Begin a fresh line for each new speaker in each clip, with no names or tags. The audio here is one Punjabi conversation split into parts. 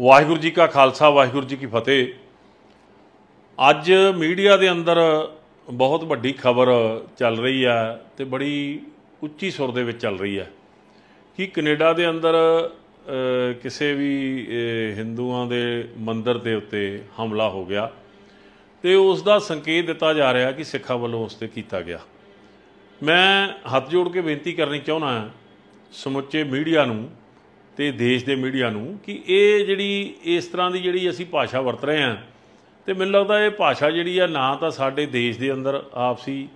ਵਾਹਿਗੁਰੂ ਜੀ ਕਾ ਖਾਲਸਾ ਵਾਹਿਗੁਰੂ ਜੀ ਕੀ ਫਤਿਹ ਅੱਜ ਮੀਡੀਆ ਦੇ ਅੰਦਰ ਬਹੁਤ ਵੱਡੀ ਖਬਰ ਚੱਲ ਰਹੀ ਆ ਤੇ ਬੜੀ ਉੱਚੀ ਸੁਰ ਦੇ ਵਿੱਚ ਚੱਲ ਰਹੀ ਆ ਕਿ ਕੈਨੇਡਾ ਦੇ ਅੰਦਰ ਕਿਸੇ ਵੀ ਹਿੰਦੂਆਂ ਦੇ ਮੰਦਿਰ ਦੇ ਉੱਤੇ ਹਮਲਾ ਹੋ ਗਿਆ ਤੇ ਉਸ ਦਾ ਸੰਕੇਤ ਦਿੱਤਾ ਜਾ ਰਿਹਾ ਕਿ ਸਿੱਖਾਂ ਵੱਲੋਂ ਉਸ ਤੇ ਕੀਤਾ ਗਿਆ ਮੈਂ ਹੱਥ ਜੋੜ ਕੇ ਬੇਨਤੀ ਕਰਨੀ ਚਾਹੁੰਦਾ ਸਮੁੱਚੇ ਮੀਡੀਆ ਨੂੰ ਤੇ ਦੇਸ਼ ਦੇ ਮੀਡੀਆ ਨੂੰ ਕਿ ਇਹ ਜਿਹੜੀ ਇਸ ਤਰ੍ਹਾਂ ਦੀ ਜਿਹੜੀ ਅਸੀਂ ਭਾਸ਼ਾ ਵਰਤ ਰਹੇ ਹਾਂ ਤੇ ਮੈਨੂੰ ਲੱਗਦਾ ਇਹ ਭਾਸ਼ਾ ਜਿਹੜੀ ਆ ਨਾ ਤਾਂ ਸਾਡੇ ਦੇਸ਼ ਦੇ ਅੰਦਰ ਆਪਸੀ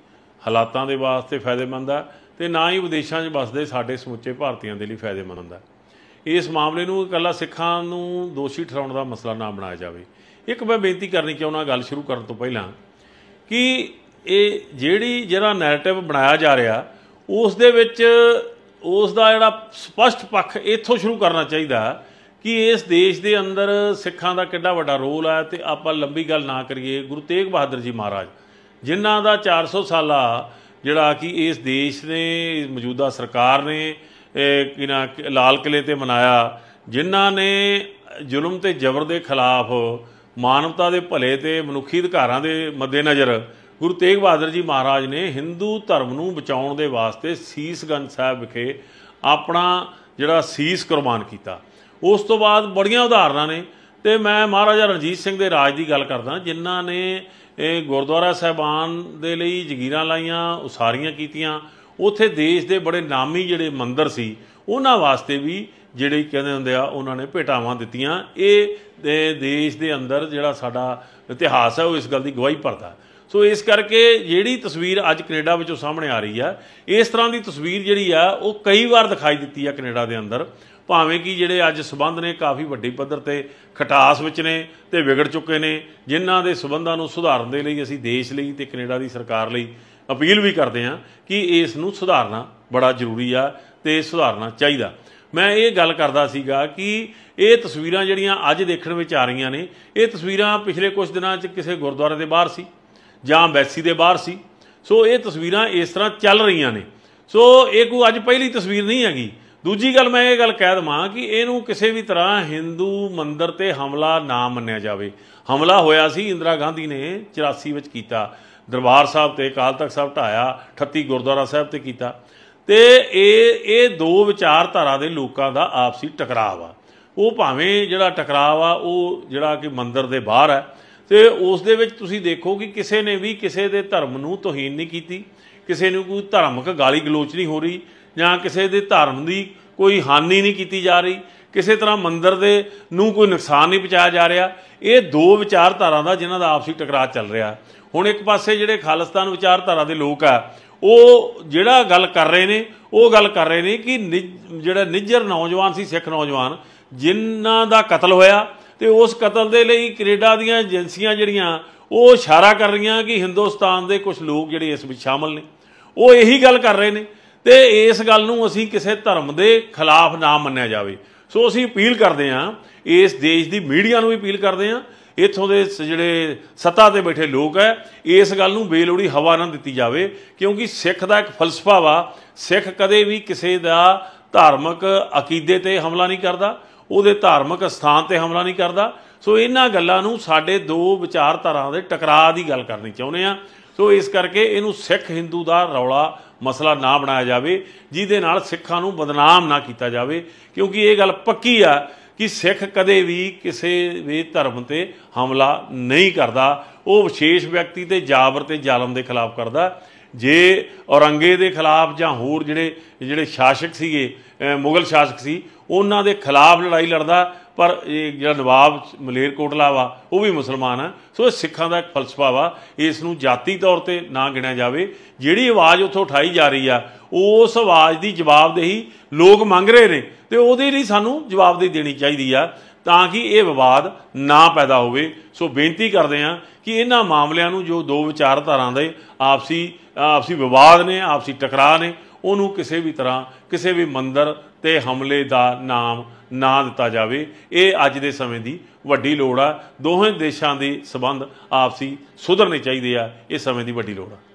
ਹਾਲਾਤਾਂ ਦੇ ਵਾਸਤੇ ਫਾਇਦੇਮੰਦ ਆ ਤੇ ਨਾ ਹੀ ਵਿਦੇਸ਼ਾਂ 'ਚ ਵੱਸਦੇ ਸਾਡੇ ਸਮੁੱਚੇ ਭਾਰਤੀਆਂ ਦੇ ਲਈ ਫਾਇਦੇਮੰਦ ਹੁੰਦਾ ਇਸ ਮਾਮਲੇ ਨੂੰ ਇਕੱਲਾ ਸਿੱਖਾਂ ਨੂੰ ਦੋਸ਼ੀ ਠਹਿਰਾਉਣ ਦਾ ਮਸਲਾ ਨਾ ਬਣਾਇਆ ਜਾਵੇ ਇੱਕ ਮੈਂ ਬੇਨਤੀ ਕਰਨੀ ਚਾਹੁੰਦਾ ਗੱਲ ਸ਼ੁਰੂ ਕਰਨ ਤੋਂ ਪਹਿਲਾਂ ਕਿ ਇਹ ਜਿਹੜੀ ਜਿਹੜਾ ਨੈਰੇਟਿਵ ਬਣਾਇਆ ਜਾ ਰਿਹਾ ਉਸ ਦੇ ਵਿੱਚ ਉਸ ਦਾ ਜਿਹੜਾ ਸਪਸ਼ਟ ਪੱਖ ਇੱਥੋਂ ਸ਼ੁਰੂ ਕਰਨਾ ਚਾਹੀਦਾ ਕਿ ਇਸ ਦੇਸ਼ ਦੇ ਅੰਦਰ ਸਿੱਖਾਂ ਦਾ ਕਿੰਨਾ ਵੱਡਾ ਰੋਲ ਆ ਤੇ ਆਪਾਂ ਲੰਬੀ ਗੱਲ ਨਾ ਕਰੀਏ ਗੁਰੂ ਤੇਗ ਬਹਾਦਰ ਜੀ ਮਹਾਰਾਜ ਜਿਨ੍ਹਾਂ ਦਾ 400 ਸਾਲਾ ਜਿਹੜਾ ਕਿ ਇਸ ਦੇਸ਼ ਨੇ ਮੌਜੂਦਾ ਸਰਕਾਰ ਨੇ ਕਿਨਾ ਲਾਲ ਕਿਲੇ ਤੇ ਮਨਾਇਆ ਜਿਨ੍ਹਾਂ ਨੇ ਜ਼ੁਲਮ ਤੇ ਜ਼ਬਰ ਦੇ ਖਿਲਾਫ ਮਾਨਵਤਾ ਦੇ ਭਲੇ ਤੇ ਮਨੁੱਖੀ ਅਧਿਕਾਰਾਂ ਦੇ ਮੱਦੇ ਨਜ਼ਰ ਗੁਰੂ ਤੇਗ ਬਹਾਦਰ ਜੀ ਮਹਾਰਾਜ ਨੇ ਹਿੰਦੂ ਧਰਮ ਨੂੰ ਬਚਾਉਣ ਦੇ ਵਾਸਤੇ ਸੀਸਗੰਜ ਸਾਹਿਬ ਵਿਖੇ ਆਪਣਾ ਜਿਹੜਾ ਸੀਸ ਕੁਰਬਾਨ ਕੀਤਾ ਉਸ ਤੋਂ ਬਾਅਦ ਬੜੀਆਂ ਉਦਾਹਰਨਾਂ ਨੇ ਤੇ ਮੈਂ ਮਹਾਰਾਜਾ ਰਣਜੀਤ ਸਿੰਘ ਦੇ ਰਾਜ ਦੀ ਗੱਲ ਕਰਦਾ ਜਿਨ੍ਹਾਂ ਨੇ ਇਹ ਗੁਰਦੁਆਰਾ ਸਹਿਬਾਨ ਦੇ ਲਈ ਜਗੀਰਾਂ ਲਾਈਆਂ ਉਸਾਰੀਆਂ ਕੀਤੀਆਂ ਉਥੇ ਦੇਸ਼ ਦੇ ਬੜੇ ਨਾਮੀ ਜਿਹੜੇ ਮੰਦਰ ਸੀ ਉਹਨਾਂ ਵਾਸਤੇ ਵੀ ਜਿਹੜੇ ਕਹਿੰਦੇ ਹੁੰਦੇ ਆ ਉਹਨਾਂ ਨੇ ਭੇਟਾਵਾਂ ਦਿੱਤੀਆਂ ਇਹ ਦੇਸ਼ ਦੇ ਅੰਦਰ ਜਿਹੜਾ ਸਾਡਾ ਇਤਿਹਾਸ ਹੈ ਉਹ ਇਸ ਗੱਲ ਦੀ ਗਵਾਹੀ ਭਰਦਾ ਸੋ ਇਸ ਕਰਕੇ ਜਿਹੜੀ ਤਸਵੀਰ ਅੱਜ ਕੈਨੇਡਾ ਵਿੱਚੋਂ ਸਾਹਮਣੇ ਆ ਰਹੀ ਆ ਇਸ ਤਰ੍ਹਾਂ ਦੀ ਤਸਵੀਰ ਜਿਹੜੀ ਆ ਉਹ ਕਈ ਵਾਰ ਦਿਖਾਈ ਦਿੱਤੀ ਆ ਕੈਨੇਡਾ ਦੇ ਅੰਦਰ ਭਾਵੇਂ ਕਿ ਜਿਹੜੇ ਅੱਜ ਸਬੰਧ ਨੇ ਕਾਫੀ ਵੱਡੀ ਪੱਧਰ ਤੇ ਖਟਾਸ ਵਿੱਚ ਨੇ ਤੇ ਵਿਗੜ ਚੁੱਕੇ ਨੇ ਜਿਨ੍ਹਾਂ ਦੇ ਸਬੰਧਾਂ ਨੂੰ ਸੁਧਾਰਨ ਦੇ ਲਈ ਅਸੀਂ ਦੇਸ਼ ਲਈ ਤੇ ਕੈਨੇਡਾ ਦੀ ਸਰਕਾਰ ਲਈ ਅਪੀਲ ਵੀ ਕਰਦੇ ਆ ਕਿ ਇਸ ਨੂੰ ਸੁਧਾਰਨਾ ਬੜਾ ਜ਼ਰੂਰੀ ਆ ਤੇ ਸੁਧਾਰਨਾ ਚਾਹੀਦਾ ਮੈਂ ਇਹ ਗੱਲ ਕਰਦਾ ਸੀਗਾ ਕਿ ਇਹ ਤਸਵੀਰਾਂ ਜਿਹੜੀਆਂ ਅੱਜ ਦੇਖਣ ਵਿੱਚ ਆ ਰਹੀਆਂ ਨੇ ਇਹ ਤਸਵੀਰਾਂ ਪਿਛਲੇ ਕੁਝ ਦਿਨਾਂ 'ਚ ਕਿਸੇ ਗੁਰਦੁਆਰੇ ਦੇ ਬਾਹਰ ਸੀ ਜਾਂ ਅੰਬੈਸੀ ਦੇ ਬਾਹਰ ਸੀ ਸੋ ਇਹ ਤਸਵੀਰਾਂ ਇਸ ਤਰ੍ਹਾਂ ਚੱਲ ਰਹੀਆਂ ਨੇ ਸੋ ਇਹ ਕੋ ਅੱਜ ਪਹਿਲੀ ਤਸਵੀਰ ਨਹੀਂ ਹੈਗੀ ਦੂਜੀ ਗੱਲ ਮੈਂ ਇਹ ਗੱਲ ਕਹਿ ਦਵਾਂ ਕਿ ਇਹਨੂੰ ਕਿਸੇ ਵੀ ਤਰ੍ਹਾਂ ਹਿੰਦੂ ਮੰਦਰ ਤੇ ਹਮਲਾ ਨਾ ਮੰਨਿਆ ਜਾਵੇ ਹਮਲਾ ਹੋਇਆ ਸੀ ਇੰਦਰਾ ਗਾਂਧੀ ਨੇ 84 ਵਿੱਚ ਕੀਤਾ ਦਰਬਾਰ ਸਾਹਿਬ ਤੇ ਕਾਲ ਤਖਤ ਸਾਹਿਬ ਢਾਇਆ 38 ਗੁਰਦੁਆਰਾ ਸਾਹਿਬ ਤੇ ਕੀਤਾ ਤੇ ਇਹ ਇਹ ਦੋ ਵਿਚਾਰਧਾਰਾ ਦੇ ਲੋਕਾਂ ਦਾ ਆਪਸੀ ਟਕਰਾਅ ਆ ਉਹ ਭਾਵੇਂ ਜਿਹੜਾ ਟਕਰਾਅ ਆ ਉਹ ਜਿਹੜਾ ਕਿ ਮੰਦਰ ਦੇ ਬਾਹਰ ਹੈ ਤੇ ਉਸ ਦੇ ਵਿੱਚ ਤੁਸੀਂ ਦੇਖੋ ਕਿ ਕਿਸੇ ਨੇ ਵੀ ਕਿਸੇ ਦੇ ਧਰਮ ਨੂੰ ਤੋਹੀਨ ਨਹੀਂ ਕੀਤੀ ਕਿਸੇ ਨੂੰ ਕੋਈ ਧਾਰਮਿਕ ਗਾਲੀ ਗਲੋਚ ਨਹੀਂ ਹੋ ਰਹੀ ਜਾਂ ਕਿਸੇ ਦੇ ਧਰਮ ਦੀ ਕੋਈ ਹਾਨੀ ਨਹੀਂ ਕੀਤੀ ਜਾ ਰਹੀ ਕਿਸੇ ਤਰ੍ਹਾਂ ਮੰਦਰ ਦੇ ਨੂੰ ਕੋਈ ਨੁਕਸਾਨ ਨਹੀਂ ਪਹੁੰਚਾਇਆ ਜਾ ਰਿਹਾ ਇਹ ਦੋ ਵਿਚਾਰਧਾਰਾ ਦਾ ਜਿਨ੍ਹਾਂ ਦਾ ਆਪਸੀ ਟਕਰਾਅ ਚੱਲ ਰਿਹਾ ਹੁਣ ਇੱਕ ਪਾਸੇ ਜਿਹੜੇ ਖਾਲਿਸਤਾਨ ਵਿਚਾਰਧਾਰਾ ਦੇ ਲੋਕ ਆ ਉਹ ਜਿਹੜਾ ਗੱਲ ਕਰ ਰਹੇ ਨੇ ਉਹ ਗੱਲ ਕਰ ਰਹੇ ਨੇ ਕਿ ਜਿਹੜਾ ਨਿੱਜਰ ਨੌਜਵਾਨ ਸੀ ਸਿੱਖ ਨੌਜਵਾਨ ਜਿਨ੍ਹਾਂ ਦਾ ਕਤਲ ਹੋਇਆ ਤੇ ਉਸ ਕਤਲ ਦੇ ਲਈ ਕੈਨੇਡਾ ਦੀਆਂ ਏਜੰਸੀਆਂ ਜਿਹੜੀਆਂ ਉਹ ਇਸ਼ਾਰਾ ਕਰ ਰਹੀਆਂ ਕਿ ਹਿੰਦੁਸਤਾਨ ਦੇ ਕੁਝ ਲੋਕ ਜਿਹੜੇ ਇਸ ਵਿੱਚ ਸ਼ਾਮਲ ਨੇ ਉਹ ਇਹੀ ਗੱਲ ਕਰ ਰਹੇ ਨੇ ਤੇ ਇਸ ਗੱਲ ਨੂੰ ਅਸੀਂ ਕਿਸੇ ਧਰਮ ਦੇ ਖਿਲਾਫ ਨਾ ਮੰਨਿਆ ਜਾਵੇ ਸੋ ਅਸੀਂ ਅਪੀਲ ਕਰਦੇ ਹਾਂ ਇਸ ਦੇਸ਼ ਦੀ ਮੀਡੀਆ ਨੂੰ ਵੀ ਅਪੀਲ ਕਰਦੇ ਹਾਂ ਇਥੋਂ ਦੇ ਜਿਹੜੇ ਸੱਤਾ ਤੇ ਬੈਠੇ ਲੋਕ ਐ ਇਸ ਗੱਲ ਨੂੰ ਬੇਲੋੜੀ ਹਵਾ ਨਾ ਦਿੱਤੀ ਜਾਵੇ ਕਿਉਂਕਿ ਸਿੱਖ ਦਾ ਇੱਕ ਫਲਸਫਾ ਵਾ ਸਿੱਖ ਕਦੇ ਵੀ ਕਿਸੇ ਦਾ ਧਾਰਮਿਕ ਅਕੀਦੇ ਤੇ ਹਮਲਾ ਨਹੀਂ ਕਰਦਾ ਉਹਦੇ ਧਾਰਮਿਕ ਸਥਾਨ ਤੇ ਹਮਲਾ ਨਹੀਂ ਕਰਦਾ ਸੋ ਇਹਨਾਂ ਗੱਲਾਂ ਨੂੰ ਸਾਡੇ ਦੋ ਵਿਚਾਰਧਾਰਾਵਾਂ ਦੇ ਟਕਰਾਅ ਦੀ ਗੱਲ ਕਰਨੀ ਚਾਹੁੰਦੇ ਆ ਸੋ ਇਸ ਕਰਕੇ ਇਹਨੂੰ ਸਿੱਖ ਹਿੰਦੂ ਦਾ ਰੌਲਾ ਮਸਲਾ ਨਾ ਬਣਾਇਆ ਜਾਵੇ ਜਿਹਦੇ ਨਾਲ ਸਿੱਖਾਂ ਨੂੰ ਬਦਨਾਮ ਨਾ ਕੀਤਾ ਜਾਵੇ ਕਿਉਂਕਿ ਇਹ ਗੱਲ ਪੱਕੀ ਆ ਕਿ ਸਿੱਖ ਕਦੇ ਵੀ ਕਿਸੇ ਵੀ ਧਰਮ ਤੇ ਹਮਲਾ ਨਹੀਂ ਕਰਦਾ ਉਹ ਵਿਸ਼ੇਸ਼ ਵਿਅਕਤੀ ਤੇ ਜਾਬਰ ਤੇ ਜ਼ਾਲਮ ਦੇ ਖਿਲਾਫ ਕਰਦਾ ਜੇ ਔਰੰਗੇ ਦੇ ਖਿਲਾਫ ਜਾਂ ਹੋਰ ਜਿਹੜੇ ਜਿਹੜੇ ਸ਼ਾਸਕ ਸੀਗੇ ਮੁਗਲ ਸ਼ਾਸਕ ਸੀ ਉਹਨਾਂ ਦੇ ਖਿਲਾਫ ਲੜਾਈ ਲੜਦਾ ਪਰ ਇਹ ਜਿਹੜਾ ਨਵਾਬ ਮਲੇਰਕੋਟਲਾ ਵਾ ਉਹ ਵੀ ਮੁਸਲਮਾਨ ਆ ਸੋ ਇਹ ਸਿੱਖਾਂ ਦਾ ਇੱਕ ਫਲਸਫਾ ਵਾ ਇਸ ਨੂੰ ਜਾਤੀ ਤੌਰ ਤੇ ਨਾ ਗਿਣਿਆ ਜਾਵੇ ਜਿਹੜੀ ਆਵਾਜ਼ ਉੱਥੋਂ ਉਠਾਈ ਜਾ ਰਹੀ ਆ ਉਸ ਆਵਾਜ਼ ਦੀ ਜਵਾਬਦੇਹੀ ਲੋਕ ਮੰਗ ਰਹੇ ਨੇ ਤੇ ਉਹਦੇ ਲਈ ਸਾਨੂੰ ਜਵਾਬਦੇਹੀ ਦੇਣੀ ਚਾਹੀਦੀ ਆ ਤਾਂ ਕਿ ਇਹ ਵਿਵਾਦ ਨਾ ਪੈਦਾ ਹੋਵੇ ਸੋ ਬੇਨਤੀ ਕਰਦੇ ਆ ਕਿ ਇਹਨਾਂ ਮਾਮਲਿਆਂ ਨੂੰ ਜੋ ਦੋ ਵਿਚਾਰਧਾਰਾਂ ਦੇ ਆਪਸੀ ਆਪਸੀ ਵਿਵਾਦ ਨੇ ਆਪਸੀ ਟਕਰਾਅ ਨੇ ਉਹਨੂੰ ਕਿਸੇ ਵੀ ਤਰ੍ਹਾਂ ਕਿਸੇ ਵੀ ਮੰਦਰ ਤੇ ਹਮਲੇ ਦਾ ਨਾਮ ਨਾ ਦਿੱਤਾ ਜਾਵੇ ਇਹ ਅੱਜ ਦੇ ਸਮੇਂ ਦੀ ਵੱਡੀ ਲੋੜ ਆ ਦੋਹਾਂ ਦੇਸ਼ਾਂ ਦੇ ਸਬੰਧ ਆਪਸੀ ਸੁਧਰਨੇ ਚਾਹੀਦੇ ਆ ਇਹ ਸਮੇਂ ਦੀ ਵੱਡੀ ਲੋੜ ਆ